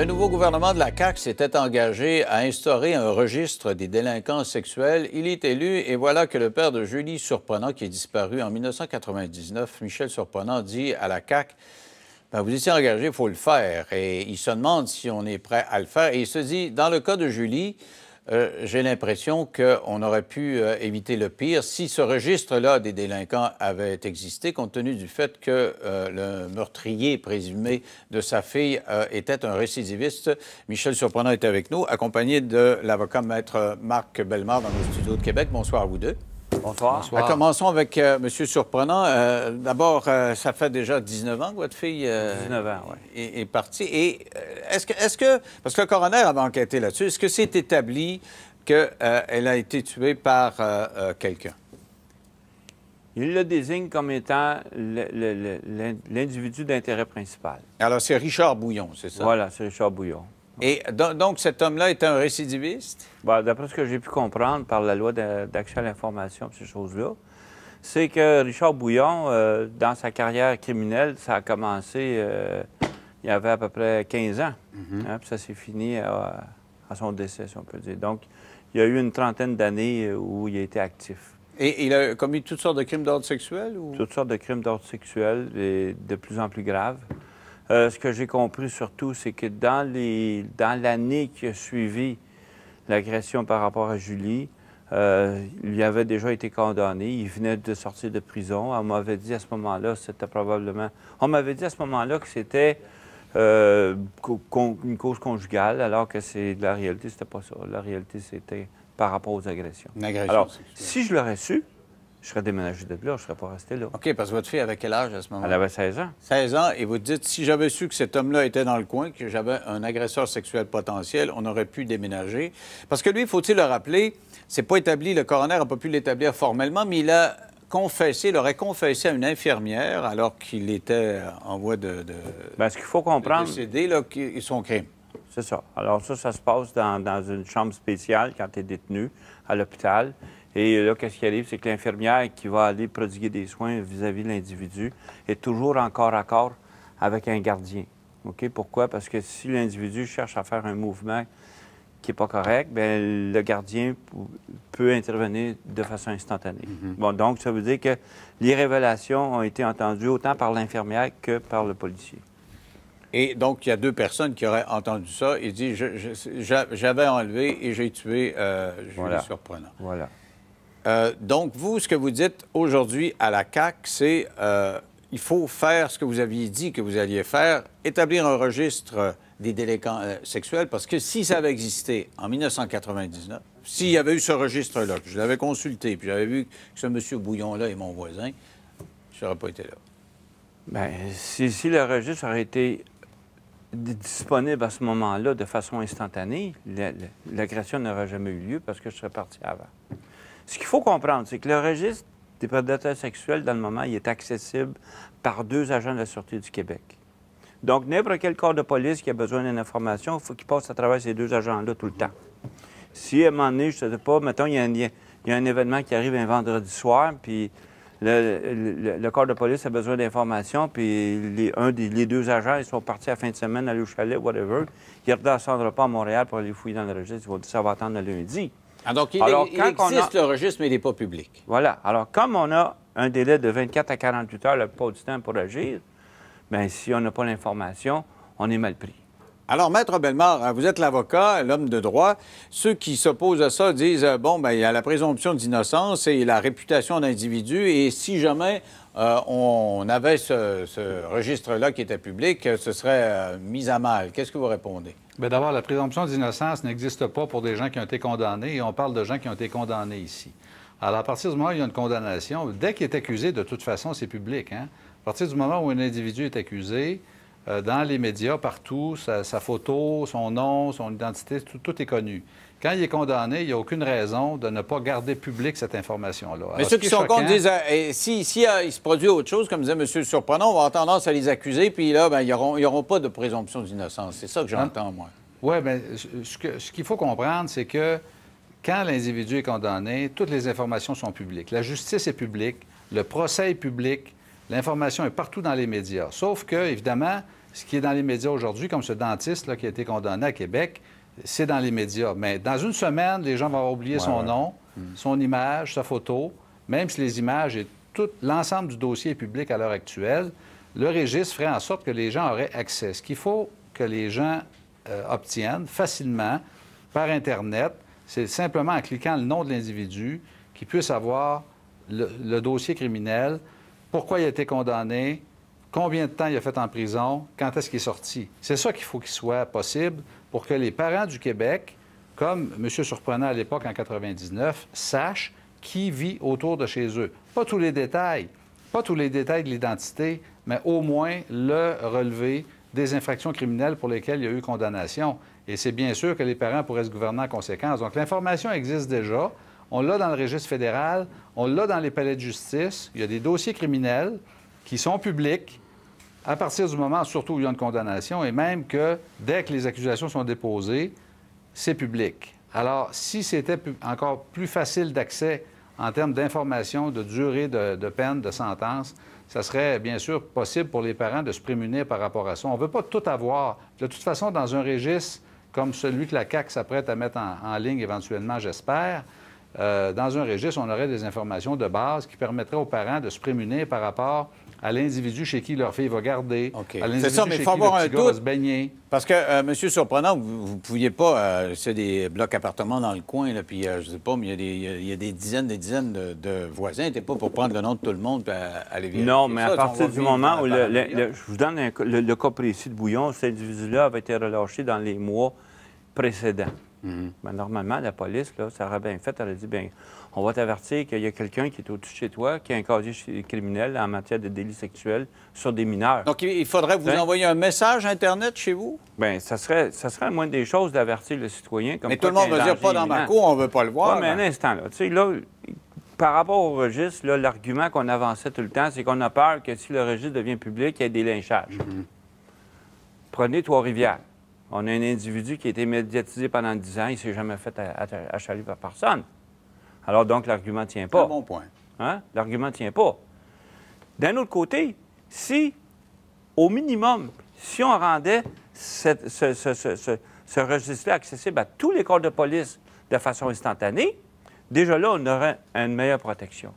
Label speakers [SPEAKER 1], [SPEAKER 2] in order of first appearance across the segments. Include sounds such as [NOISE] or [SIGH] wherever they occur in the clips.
[SPEAKER 1] Le nouveau gouvernement de la CAQ s'était engagé à instaurer un registre des délinquants sexuels. Il est élu et voilà que le père de Julie Surprenant, qui est disparu en 1999, Michel Surprenant, dit à la CAQ ben, vous étiez engagé, il faut le faire. Et il se demande si on est prêt à le faire. Et il se dit, dans le cas de Julie, euh, j'ai l'impression qu'on aurait pu euh, éviter le pire si ce registre-là des délinquants avait existé, compte tenu du fait que euh, le meurtrier présumé de sa fille était un récidiviste. Michel Surprenant est avec nous, accompagné de l'avocat maître Marc Bellemare dans le studio de Québec. Bonsoir vous deux. Bonsoir. Euh, commençons avec M. Euh, Monsieur Surprenant. Euh, d'abord, ça fait déjà 19 ans que votre fille 19 ans, est, partie. Et est-ce que, est que, parce que le coroner avait enquêté là-dessus, est-ce que c'est établi qu'elle
[SPEAKER 2] a été tuée par quelqu'un? Il le désigne comme étant l'individu d'intérêt principal. Alors, c'est Richard Bouillon, c'est ça? Voilà, c'est Richard Bouillon. Et donc, cet homme-là est un récidiviste? Bah, d'après ce que j'ai pu comprendre par la loi d'accès à l'information, ces choses-là, c'est que Richard Bouillon, euh, dans sa carrière criminelle, ça a commencé, euh, il y avait à peu près 15 ans. Mm-hmm. Hein, puis ça s'est fini à, son décès, si on peut dire. Donc, il y a eu une trentaine d'années euh, où il a été actif. Et il a commis toutes sortes de crimes d'ordre sexuel? Ou... Toutes sortes de crimes d'ordre sexuel, et de plus en plus graves. Euh, ce que j'ai compris surtout, c'est que dans, les, dans l'année qui a suivi l'agression par rapport à Julie, euh, il avait déjà été condamné. Il venait de sortir de prison. On m'avait dit à ce moment-là, c'était probablement. On m'avait dit à ce moment-là que c'était euh, une cause conjugale, alors que c'est la réalité, c'était pas ça. La réalité, c'était par rapport aux agressions. Alors, si je l'aurais su, je serais déménagé de là, je ne serais pas resté là.
[SPEAKER 1] OK, parce que votre fille avait quel âge à ce moment-là? Elle avait
[SPEAKER 2] 16 ans. 16 ans, et vous dites, si j'avais su que cet homme-là était dans le
[SPEAKER 1] coin, que j'avais un agresseur sexuel potentiel, on aurait pu déménager. Parce que lui, faut-il le rappeler, c'est pas établi, le coroner n'a pas pu l'établir formellement, mais il a confessé, il aurait confessé
[SPEAKER 2] à une infirmière alors qu'il était en voie de... de ben, qu'il faut comprendre... Décédé, là, son crime. C'est ça. Alors ça, ça se passe dans, dans une chambre spéciale quand tu es détenu à l'hôpital. Et là, qu'est-ce qui arrive? C'est que l'infirmière qui va aller prodiguer des soins vis-à-vis de l'individu est toujours en corps à corps avec un gardien. OK? Pourquoi? Parce que si l'individu cherche à faire un mouvement qui n'est pas correct, ben, le gardien peut intervenir de façon instantanée. Mm-hmm. Bon, donc, ça veut dire que les révélations ont été entendues autant par l'infirmière que par le policier. Et donc, il y a deux
[SPEAKER 1] personnes qui auraient entendu ça et dit J'avais enlevé et j'ai tué. Euh, je surprenant. Voilà. Euh, donc, vous, ce que vous dites aujourd'hui à la CAC, c'est euh, il faut faire ce que vous aviez dit que vous alliez faire, établir un registre des délinquants euh, sexuels, parce que si ça avait existé en 1999, s'il y avait eu ce registre-là, que je l'avais consulté, puis j'avais vu que ce monsieur Bouillon-là est mon voisin,
[SPEAKER 2] je n'aurais pas été là. Bien, si, si le registre aurait été disponible à ce moment-là de façon instantanée, l'agression n'aurait jamais eu lieu parce que je serais parti avant. Ce qu'il faut comprendre, c'est que le registre des prédateurs sexuels, dans le moment, il est accessible par deux agents de la Sûreté du Québec. Donc, n'importe quel corps de police qui a besoin d'une information, il faut qu'il passe à travers ces deux agents-là tout le temps. Si à un moment donné, je ne sais pas, mettons, il y, a un, événement qui arrive un vendredi soir, puis le, corps de police a besoin d'informations, puis les, deux agents, ils sont partis à fin de semaine aller au chalet, whatever, ils ne redescendront pas à Montréal pour aller fouiller dans le registre, ils vont dire ça va attendre le lundi. Ah, Alors, quand existe le registre, mais il n'est pas public. Voilà. Alors, comme on a un délai de 24 à 48 heures le pas du temps pour agir, bien, si on n'a pas l'information, on est mal pris. Alors, Maître Bellemare, vous êtes l'avocat, l'homme de droit. Ceux qui s'opposent à ça disent,
[SPEAKER 1] euh, bon, ben, il y a la présomption d'innocence et la réputation d'individu, et si jamais euh, on avait ce, registre-là qui était public, euh, ce serait euh, mis à mal. Qu'est-ce que vous répondez?
[SPEAKER 3] Bien, d'abord, la présomption d'innocence n'existe pas pour des gens qui ont été condamnés, et on parle de gens qui ont été condamnés ici. Alors, à partir du moment où il y a une condamnation, dès qu'il est accusé, de toute façon, c'est public. Hein. À partir du moment où un individu est accusé, dans les médias, partout, sa, photo, son nom, son identité, tout est connu. Quand il est condamné, il n'y a aucune raison de ne pas garder public cette information-là. Mais ceux qui sont contre disent
[SPEAKER 1] euh, si, euh, il se produit autre chose, comme disait M. Surprenant, on va avoir tendance à les accuser, puis là, ben, ils n'auront pas de présomption d'innocence. C'est ça que hein? j'entends, moi.
[SPEAKER 3] Oui, mais ben, ce qu'il faut comprendre, c'est que quand l'individu est condamné, toutes les informations sont publiques. La justice est publique, le procès est public, l'information est partout dans les médias. Sauf que, évidemment, ce qui est dans les médias aujourd'hui, comme ce dentiste là, qui a été condamné à Québec, c'est dans les médias. Mais dans une semaine, les gens vont avoir oublié son nom, hmm. son image, sa photo, même si les images et tout l'ensemble du dossier est public à l'heure actuelle. Le registre ferait en sorte que les gens auraient accès. Ce qu'il faut que les gens euh, obtiennent facilement par Internet, c'est simplement en cliquant le nom de l'individu qu'ils puissent avoir le, le dossier criminel, pourquoi il a été condamné, combien de temps il a fait en prison, quand est-ce qu'il est sorti. C'est ça qu'il faut qu'il soit possible pour que les parents du Québec, comme M. Surprenant à l'époque en 99, sachent qui vit autour de chez eux. Pas tous les détails, pas tous les détails de l'identité, mais au moins le relevé des infractions criminelles pour lesquelles il y a eu condamnation. Et c'est bien sûr que les parents pourraient se gouverner en conséquence. Donc l'information existe déjà. On l'a dans le registre fédéral, on l'a dans les palais de justice. Il y a des dossiers criminels qui sont publics, à partir du moment, surtout où il y a une condamnation, et même que dès que les accusations sont déposées, c'est public. Alors, si c'était encore plus facile d'accès en termes d'information, de durée de, peine, de sentence, ça serait bien sûr possible pour les parents de se prémunir par rapport à ça. On ne veut pas tout avoir. De toute façon, dans un registre comme celui que la CAC s'apprête à mettre en ligne éventuellement, j'espère, euh, dans un registre, on aurait des informations de base qui permettraient aux parents de se prémunir par rapport à l'individu chez qui leur fille va garder, à l'individu chez qui avoir un gars va se baigner.
[SPEAKER 1] Parce que, euh, monsieur Surprenant, vous ne pouviez pas... Euh, c'est des blocs appartements dans le coin, là, puis je je sais pas, mais il y, a des dizaines des dizaines de, voisins. n'était pas pour prendre le nom de tout le monde et aller Non, mais à partir du moment où... je
[SPEAKER 2] vous donne le, cas précis de Bouillon. Cet individu-là avait été relâché dans les mois précédents. Mhm. Ben, normalement, la police, là, ça aurait bien fait. Elle a dit bien, on va t'avertir qu'il y a quelqu'un qui est au-dessus de chez toi, qui a un casier criminel en matière de délit sexuel sur des mineurs. Donc, il faudrait vous hein? envoyer un message Internet chez vous? Bien, ça serait, ça serait des choses d'avertir le citoyen. mais tout le monde veut dire pas dans ma cour, on
[SPEAKER 1] ne veut pas le voir. mais un
[SPEAKER 2] instant, là. Tu sais, là, par rapport au registre, l'argument qu'on avançait tout le temps, c'est qu'on a peur que si le registre devient public, il y ait des lynchages. Mhm. Prenez toi Rivière. On a un individu qui a été médiatisé pendant 10 ans, il ne s'est jamais fait achaler par personne. Alors donc, l'argument ne tient pas. C'est un bon point. Hein? L'argument ne tient pas. D'un autre côté, si, au minimum, si on rendait ce, registre-là accessible à tous les corps de police de façon instantanée, déjà là, on aurait une meilleure protection.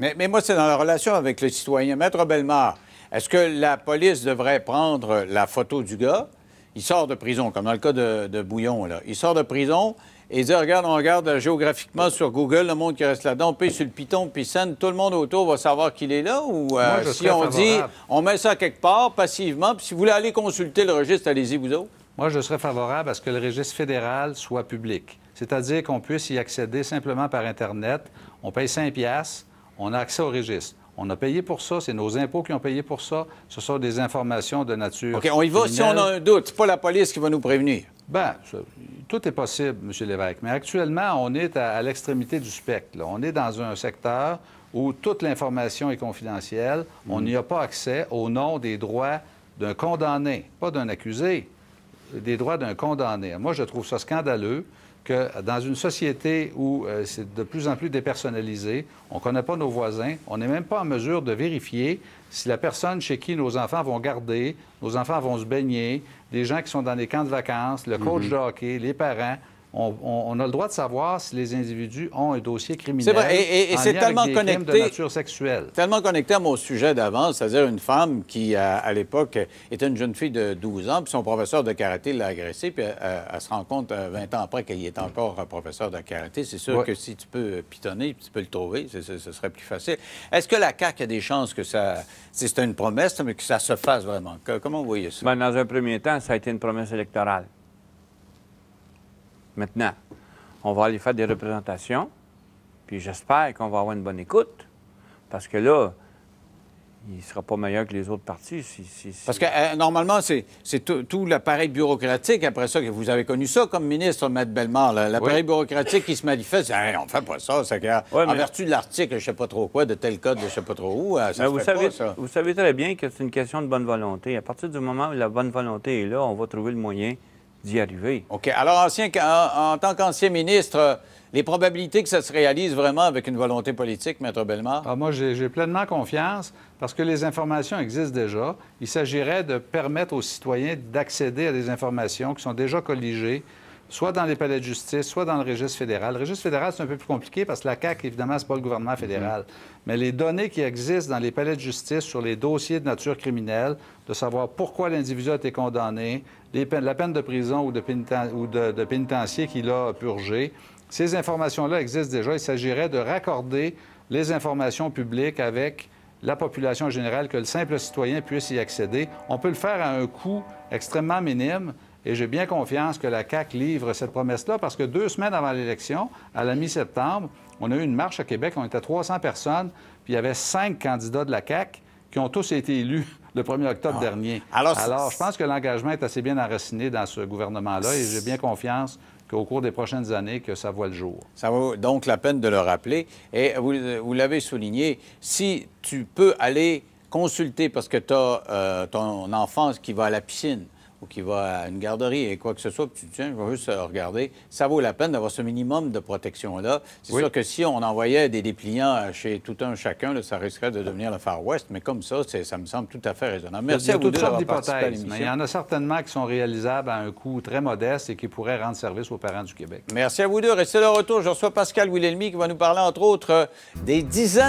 [SPEAKER 1] Mais, moi, c'est dans la relation avec le citoyen. Maître Belmar, est-ce que la police devrait prendre la photo du gars il sort de prison, comme dans le cas de, Bouillon. Là. Il sort de prison et il dit Regarde, on regarde euh, géographiquement sur Google le monde qui reste là-dedans, on sur le python, puis tout le monde autour va savoir qu'il est là. Ou euh, si on dit On met ça quelque part, passivement, puis si vous voulez aller consulter le registre, allez-y, vous autres.
[SPEAKER 3] Moi, je serais favorable à ce que le registre fédéral soit public, c'est-à-dire qu'on puisse y accéder simplement par Internet. On paye 5 piastres, on a accès au registre. On a payé pour ça, c'est nos impôts qui ont payé pour ça. Ce sont des informations de nature. OK, on y va si on a
[SPEAKER 1] un doute. C'est pas la
[SPEAKER 3] police qui va nous prévenir. Bien, tout est possible, M. l'évêque. Mais actuellement, on est à, l'extrémité du spectre. On est dans un secteur où toute l'information est confidentielle. On mm-hmm. n'y a pas accès au nom des droits d'un condamné, pas d'un accusé des droits d'un condamné. Moi, je trouve ça scandaleux que dans une société où euh, c'est de plus en plus dépersonnalisé, on ne connaît pas nos voisins, on n'est même pas en mesure de vérifier si la personne chez qui nos enfants vont garder, nos enfants vont se baigner, les gens qui sont dans des camps de vacances, le coach mhm. de hockey, les parents, on, a le droit de savoir si les individus ont un dossier criminel. C'est vrai, et, c'est tellement connecté.
[SPEAKER 1] Tellement connecté à mon sujet d'avance, c'est-à-dire une femme qui, à, l'époque, était une jeune fille de 12 ans, puis son professeur de karaté l'a agressée, puis euh, euh, elle, se rend compte 20 euh, ans après qu'il est encore professeur de karaté. C'est sûr que si tu peux pitonner, tu peux le trouver, ce serait plus facile. Est-ce que la CAQ a des chances que ça.
[SPEAKER 2] c'est une promesse, mais que ça se fasse vraiment? comment vous voyez ça? Ben, dans un premier temps, ça a été une promesse électorale. Maintenant, on va aller faire des représentations, puis j'espère qu'on va avoir une bonne écoute, parce que là, il ne sera pas meilleur que les autres partis. Parce que euh, normalement, c'est tout, l'appareil
[SPEAKER 1] bureaucratique après ça que vous avez connu ça comme ministre, Maître Bellemare. L'appareil bureaucratique qui se manifeste, on ne fait pas ça. C'est En vertu de l'article, je ne sais pas trop quoi, de tel code, je ne sais pas trop où, euh,
[SPEAKER 2] Vous savez très bien que c'est une question de bonne volonté. À partir du moment où la bonne volonté est là, on va trouver le moyen OK. Alors, ancien, en, tant qu'ancien ministre, les probabilités
[SPEAKER 3] que ça se réalise vraiment avec une volonté politique, Maître Bellemare? Ah, moi, j'ai pleinement confiance parce que les informations existent déjà. Il s'agirait de permettre aux citoyens d'accéder à des informations qui sont déjà colligées soit dans les palais de justice, soit dans le registre fédéral. Le registre fédéral, c'est un peu plus compliqué parce que la CAQ, évidemment, ce n'est pas le gouvernement fédéral. Mm-hmm. Mais les données qui existent dans les palais de justice sur les dossiers de nature criminelle, de savoir pourquoi l'individu a été condamné, la peine de prison ou de, de pénitencier qu'il a purgé, ces informations-là existent déjà. Il s'agirait de raccorder les informations publiques avec la population générale, que le simple citoyen puisse y accéder. On peut le faire à un coût extrêmement minime, et j'ai bien confiance que la CAC livre cette promesse-là parce que deux semaines avant l'élection, à la mi-septembre, on a eu une marche à Québec, on était 300 personnes, puis il y avait cinq candidats de la CAC qui ont tous été élus [LAUGHS] le 1er octobre ah. dernier. Alors, je pense que l'engagement est assez bien enraciné dans ce gouvernement-là et j'ai bien confiance qu'au cours des prochaines années, que ça voit le jour. Ça vaut
[SPEAKER 1] donc la peine de le rappeler. Et vous, l'avez souligné, si tu peux aller consulter parce que tu as euh, ton enfant qui va à la piscine, ou qui va à une garderie et quoi que ce soit, tu tiens, je vais juste euh, regarder, ça vaut la peine d'avoir ce minimum de protection-là. C'est sûr que si on envoyait des dépliants euh, chez tout un chacun, ça risquerait de devenir le Far West, mais comme ça, ça me semble tout à fait raisonnable. Merci à vous deux. mais il y en
[SPEAKER 3] a certainement qui sont réalisables à un coût très modeste et qui pourraient rendre service aux parents du Québec.
[SPEAKER 1] Merci à vous deux. Restez de retour. Je reçois Pascal Willelmy qui va nous parler, entre autres, euh, des dizaines